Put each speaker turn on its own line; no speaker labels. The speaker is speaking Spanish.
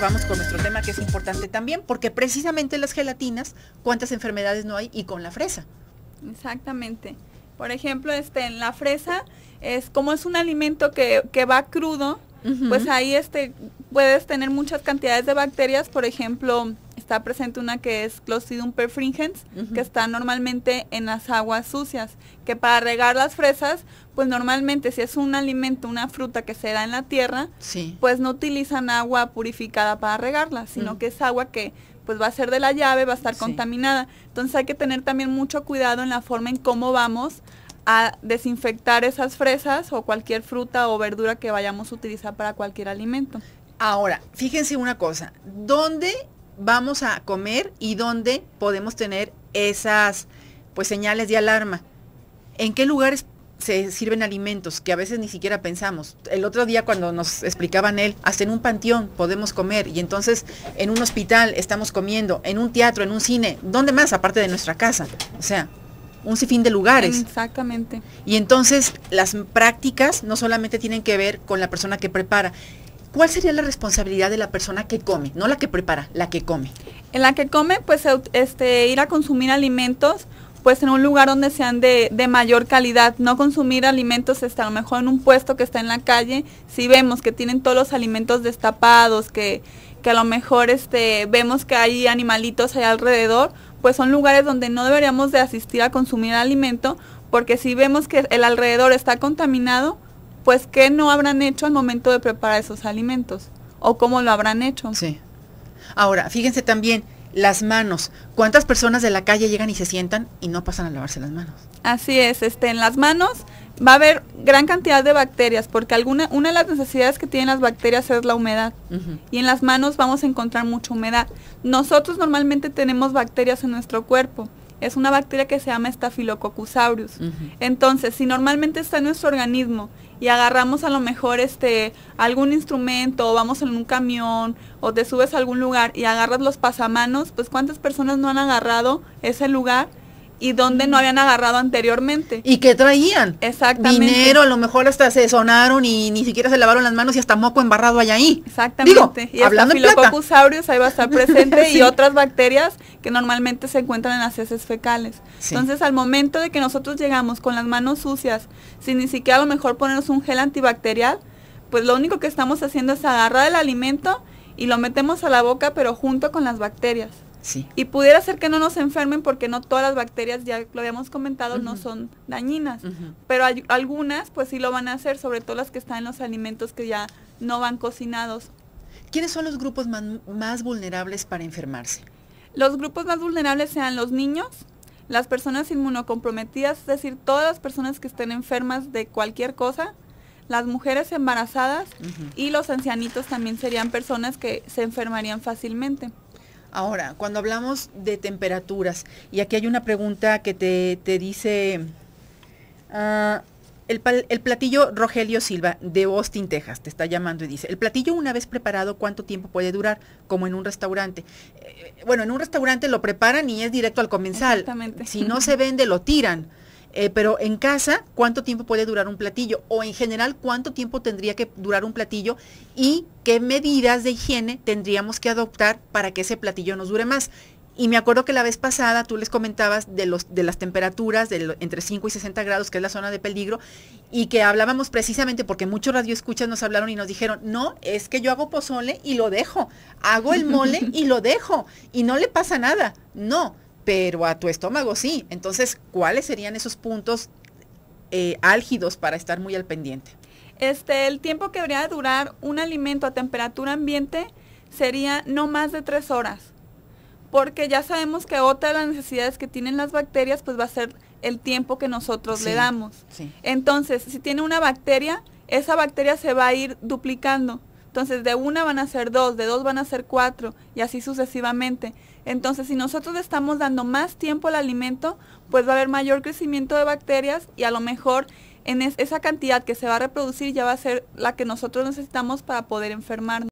vamos con nuestro tema que es importante también, porque precisamente las gelatinas, cuántas enfermedades no hay y con la fresa. Exactamente. Por ejemplo,
este, en la fresa, es como es un alimento que, que va crudo, pues ahí este, puedes tener muchas cantidades de bacterias, por ejemplo, está presente una que es Clostridium perfringens, que está normalmente en las aguas sucias, que para regar las fresas, pues normalmente si es un alimento, una fruta que se da en la tierra, pues no utilizan agua purificada para regarla, sino mm. que es agua que pues va a ser de la llave, va a estar contaminada. Entonces hay que tener también mucho cuidado en la forma en cómo vamos a desinfectar esas fresas o cualquier fruta o verdura que vayamos a utilizar para cualquier alimento.
Ahora, fíjense una cosa, ¿dónde vamos a comer y dónde podemos tener esas pues señales de alarma. ¿En qué lugares se sirven alimentos que a veces ni siquiera pensamos. El otro día cuando nos explicaban él, hasta en un panteón podemos comer y entonces en un hospital estamos comiendo, en un teatro, en un cine, ¿dónde más aparte de nuestra casa? O sea, un sinfín de lugares.
Exactamente.
Y entonces las prácticas no solamente tienen que ver con la persona que prepara, ¿Cuál sería la responsabilidad de la persona que come? No la que prepara, la que come. En la que come, pues
este, ir a consumir alimentos pues en un lugar donde sean de, mayor calidad, no consumir alimentos está a lo mejor en un puesto que está en la calle, si vemos que tienen todos los alimentos destapados, que, que a lo mejor este, vemos que hay animalitos allá alrededor, pues son lugares donde no deberíamos de asistir a consumir alimento, porque si vemos que el alrededor está contaminado, pues qué no habrán hecho al momento de preparar esos alimentos
o cómo lo habrán hecho. Sí. Ahora, fíjense también las manos. ¿Cuántas personas de la calle llegan y se sientan y no pasan a lavarse las manos?
Así es, este, en las manos va a haber gran cantidad de bacterias, porque alguna, una de las necesidades que tienen las bacterias es la humedad. Y en las manos vamos a encontrar mucha humedad. Nosotros normalmente tenemos bacterias en nuestro cuerpo es una bacteria que se llama Staphylococcus aureus. Entonces, si normalmente está en nuestro organismo y agarramos a lo mejor este algún instrumento, o vamos en un camión, o te subes a algún lugar y agarras los pasamanos, pues cuántas personas no han agarrado ese lugar y donde no habían agarrado anteriormente. ¿Y qué traían?
Exactamente. Dinero, a lo mejor hasta se sonaron y ni siquiera se lavaron las manos y hasta moco embarrado allá ahí. Exactamente. y hablando en plata.
ahí va a estar presente y
otras bacterias que
normalmente se encuentran en las heces fecales. Entonces, al momento de que nosotros llegamos con las manos sucias, sin ni siquiera a lo mejor ponernos un gel antibacterial, pues lo único que estamos haciendo es agarrar el alimento y lo metemos a la boca, pero junto con las bacterias. Y pudiera ser que no nos enfermen porque no todas las bacterias, ya lo habíamos comentado, no son dañinas. Pero algunas pues sí lo van a hacer, sobre todo las que están en los alimentos que ya no van cocinados. ¿Quiénes son los grupos más vulnerables para enfermarse? Los grupos más vulnerables sean los niños, las personas inmunocomprometidas, es decir, todas las personas que estén enfermas de cualquier cosa, las mujeres embarazadas y los ancianitos también serían personas que se enfermarían fácilmente.
Ahora, cuando hablamos de temperaturas, y aquí hay una pregunta que te, te dice... Ah, el, platillo Rogelio Silva de Austin, Texas, te está llamando y dice, el platillo una vez preparado, ¿cuánto tiempo puede durar? Como en un restaurante. Eh, bueno, en un restaurante lo preparan y es directo al comensal. Si no se vende, lo tiran. Eh, pero en casa, ¿cuánto tiempo puede durar un platillo? O en general, ¿cuánto tiempo tendría que durar un platillo? ¿Y qué medidas de higiene tendríamos que adoptar para que ese platillo nos dure más? Y me acuerdo que la vez pasada tú les comentabas de, los, de las temperaturas de entre 5 y 60 grados, que es la zona de peligro, y que hablábamos precisamente porque muchos radioescuchas nos hablaron y nos dijeron, no, es que yo hago pozole y lo dejo, hago el mole y lo dejo, y no le pasa nada. No, pero a tu estómago sí. Entonces, ¿cuáles serían esos puntos eh, álgidos para estar muy al pendiente? Este, el tiempo que debería durar un alimento a
temperatura ambiente sería no más de tres horas, porque ya sabemos que otra de las necesidades que tienen las bacterias, pues va a ser el tiempo que nosotros le damos. Entonces, si tiene una bacteria, esa bacteria se va a ir duplicando. Entonces de una van a ser dos, de dos van a ser cuatro y así sucesivamente. Entonces si nosotros estamos dando más tiempo al alimento, pues va a haber mayor crecimiento de bacterias y a lo mejor en esa cantidad que se va a reproducir ya va a ser la que nosotros necesitamos para poder enfermarnos.